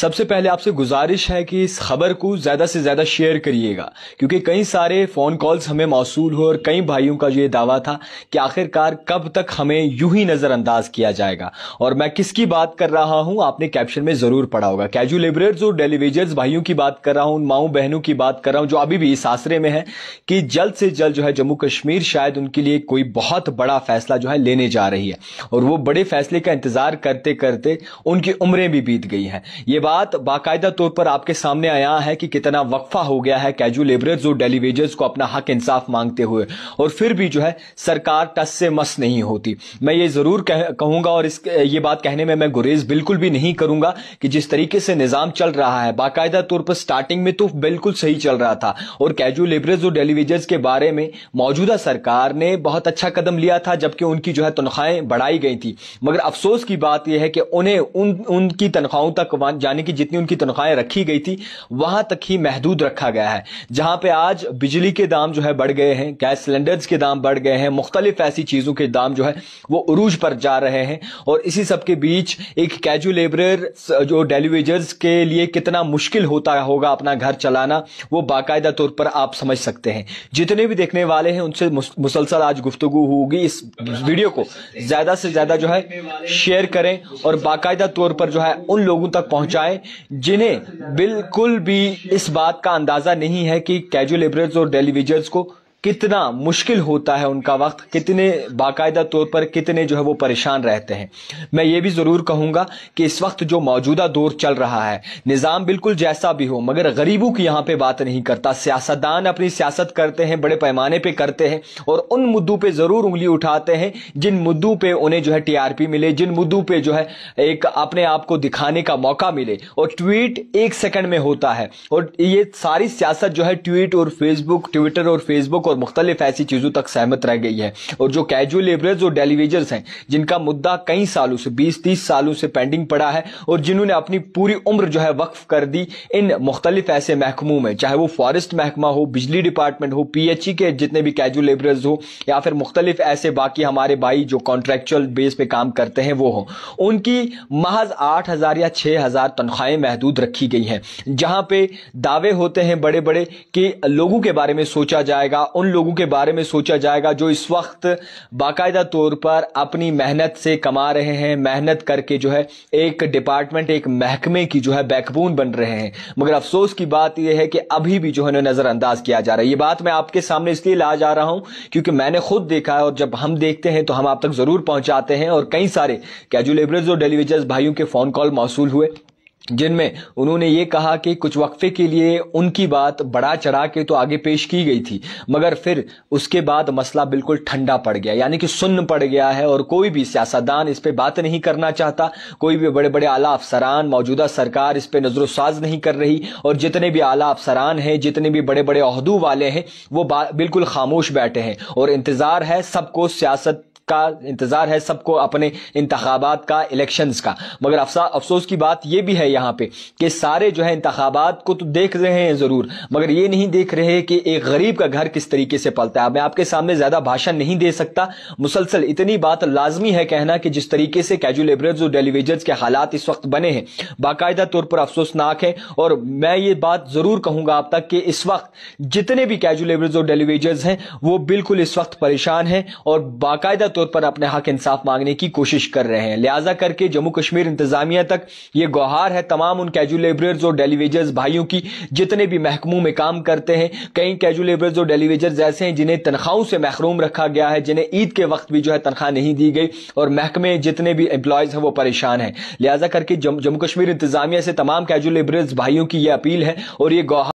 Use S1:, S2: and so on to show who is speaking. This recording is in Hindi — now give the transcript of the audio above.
S1: सबसे पहले आपसे गुजारिश है कि इस खबर को ज़्यादा से ज़्यादा शेयर करिएगा क्योंकि कई सारे फ़ोन कॉल्स हमें मौसू हुए और कई भाइयों का ये दावा था कि आखिरकार कब तक हमें यूं ही नज़रअंदाज किया जाएगा और मैं किसकी बात कर रहा हूं आपने कैप्शन में ज़रूर पढ़ा होगा कैजू लेबरर्स और डेलीवेजर्स भाइयों की बात कर रहा हूं उन माओ बहनों की बात कर रहा हूं जो अभी भी इस आसरे में है कि जल्द से जल्द जो है जम्मू कश्मीर शायद उनके लिए कोई बहुत बड़ा फैसला जो है लेने जा रही है और वो बड़े फैसले का इंतजार करते करते उनकी उम्रें भी बीत गई हैं ये बात बाकायदा तौर पर आपके सामने आया है कि कितना वक्फा हो गया है कैजू लेबरर्स और डेली वेजर्स को अपना हक इंसाफ मांगते हुए और फिर भी जो है सरकार टस से मस नहीं होती मैं ये जरूर कह, कहूंगा और इस ये बात कहने में मैं गुरेज बिल्कुल भी नहीं करूंगा कि जिस तरीके से निजाम चल रहा है बाकायदा तौर पर स्टार्टिंग में तो बिल्कुल सही चल रहा था और कैजू लेबरर्स और डेली वेजर्स के बारे में मौजूदा सरकार ने बहुत अच्छा कदम लिया था जबकि उनकी जो है तनख्वाहें बढ़ाई गई थी मगर अफसोस की बात यह है कि उन्हें उन उनकी तनख्वाहों तक यानी कि जितनी उनकी तनख्वाहें रखी गई थी वहां तक ही महदूद रखा गया है जहां पे आज बिजली के दाम जो है बढ़ गए हैं गैस सिलेंडर्स के दाम बढ़ गए हैं मुख्तलिफ ऐसी चीज़ों के दाम जो है वो उरूज पर जा रहे हैं और इसी सबके बीच एक कैजू लेबर जो डेलीवेजर्स के लिए कितना मुश्किल होता होगा अपना घर चलाना वो बाकायदा तौर पर आप समझ सकते हैं जितने भी देखने वाले हैं उनसे मुसलसल आज गुफ्तु होगी इस वीडियो को ज़्यादा से ज़्यादा जो है शेयर करें और बाकायदा तौर पर जो है उन लोगों तक पहुंच पहुंचाए जिन्हें बिल्कुल भी इस बात का अंदाजा नहीं है कि कैजुअल लेबर और डेलीविजर्स को कितना मुश्किल होता है उनका वक्त कितने बाकायदा तौर पर कितने जो है वो परेशान रहते हैं मैं ये भी ज़रूर कहूँगा कि इस वक्त जो मौजूदा दौर चल रहा है निज़ाम बिल्कुल जैसा भी हो मगर गरीबों की यहाँ पे बात नहीं करता सियासतदान अपनी सियासत करते हैं बड़े पैमाने पर करते हैं और उन मुद्दों पर ज़रूर उंगली उठाते हैं जिन मुद्दों पर उन्हें जो है टी मिले जिन मुद्दों पर जो है एक अपने आप को दिखाने का मौका मिले और ट्वीट एक सेकेंड में होता है और ये सारी सियासत जो है ट्वीट और फेसबुक ट्विटर और फेसबुक और मुख्तलिफ ऐसी चीज़ों तक सहमत रह गई है और जो कैजुअल लेबरर्स और डेलीवेजर्स हैं जिनका मुद्दा कई सालों से बीस तीस सालों से पेंडिंग पड़ा है और जिन्होंने अपनी पूरी उम्र जो है वक्फ कर दी इन मुख्तलिफ ऐसे महकमों में चाहे वो फॉरेस्ट महकमा हो बिजली डिपार्टमेंट हो पी एच ई के जितने भी कैजुअल लेबरर्स हो या फिर मुख्तलिफ ऐसे बाकी हमारे भाई जो कॉन्ट्रेक्चुअल बेस पे काम करते हैं वो हो उनकी महज आठ हज़ार या छह हज़ार तनख्वाहें महदूद रखी गई हैं जहां पे दावे होते हैं बड़े बड़े कि लोगों के बारे में सोचा जाएगा उन लोगों के बारे में सोचा जाएगा जो इस वक्त बाकायदा तौर पर अपनी मेहनत से कमा रहे हैं मेहनत करके जो है एक डिपार्टमेंट एक महकमे की जो है बैकबोन बन रहे हैं मगर अफसोस की बात यह है कि अभी भी जो है उन्हें नज़रअंदाज किया जा रहा है ये बात मैं आपके सामने इसलिए ला जा रहा हूं क्योंकि मैंने खुद देखा है और जब हम देखते हैं तो हम आप तक ज़रूर पहुंचाते हैं और कई सारे कैजुअल और डेलीविजर्स भाइयों के फ़ोन कॉल मौसू हुए जिनमें उन्होंने ये कहा कि कुछ वक्फे के लिए उनकी बात बड़ा चढ़ा के तो आगे पेश की गई थी मगर फिर उसके बाद मसला बिल्कुल ठंडा पड़ गया यानी कि सुन्न पड़ गया है और कोई भी सियासतदान इस पर बात नहीं करना चाहता कोई भी बड़े बड़े आला अफसरान मौजूदा सरकार इस पर नजरसाज नहीं कर रही और जितने भी आला अफसरान हैं जितने भी बड़े बड़े अहदू वाले हैं वो बिल्कुल खामोश बैठे हैं और इंतज़ार है सबको सियासत का इंतजार है सबको अपने इंतबात का इलेक्शंस का मगर अफसोस की बात यह भी है यहाँ पे कि सारे जो है इंतबात को तो देख रहे हैं जरूर मगर ये नहीं देख रहे कि एक गरीब का घर किस तरीके से पलता है मैं आपके सामने ज्यादा भाषण नहीं दे सकता मुसलसल इतनी बात लाजमी है कहना कि जिस तरीके से कैजुअल लेबरर्स और डेलीवेजर्स के हालात इस वक्त बने हैं बाकायदा तौर पर अफसोसनाक है और मैं ये बात जरूर कहूंगा आप तक कि इस वक्त जितने भी कैजुअल लेबरर्स और डेलीवेजर्स हैं वो बिल्कुल इस वक्त परेशान है और बाकायदा तौर पर अपने हक इंसाफ मांगने की कोशिश कर रहे हैं लिहाजा करके जम्मू कश्मीर इंतजामिया तक ये गुहार है तमाम उन कैजुअल लेबरर्स और डेलीवेजर्स भाइयों की जितने भी महकमों में काम करते हैं कई कैजुअल लेबरर्स और डेलीवेजर्स ऐसे हैं जिन्हें तनख्वाहों से महरूम रखा गया है जिन्हें ईद के वक्त भी जो है तनख्वाह नहीं दी गई और महकमे जितने भी एम्प्लॉयज हैं वो परेशान हैं लिहाजा करके जम्मू कश्मीर इंतजामिया से तमाम कैजुअल लेबरर्स भाइयों की यह अपील है और ये गुहार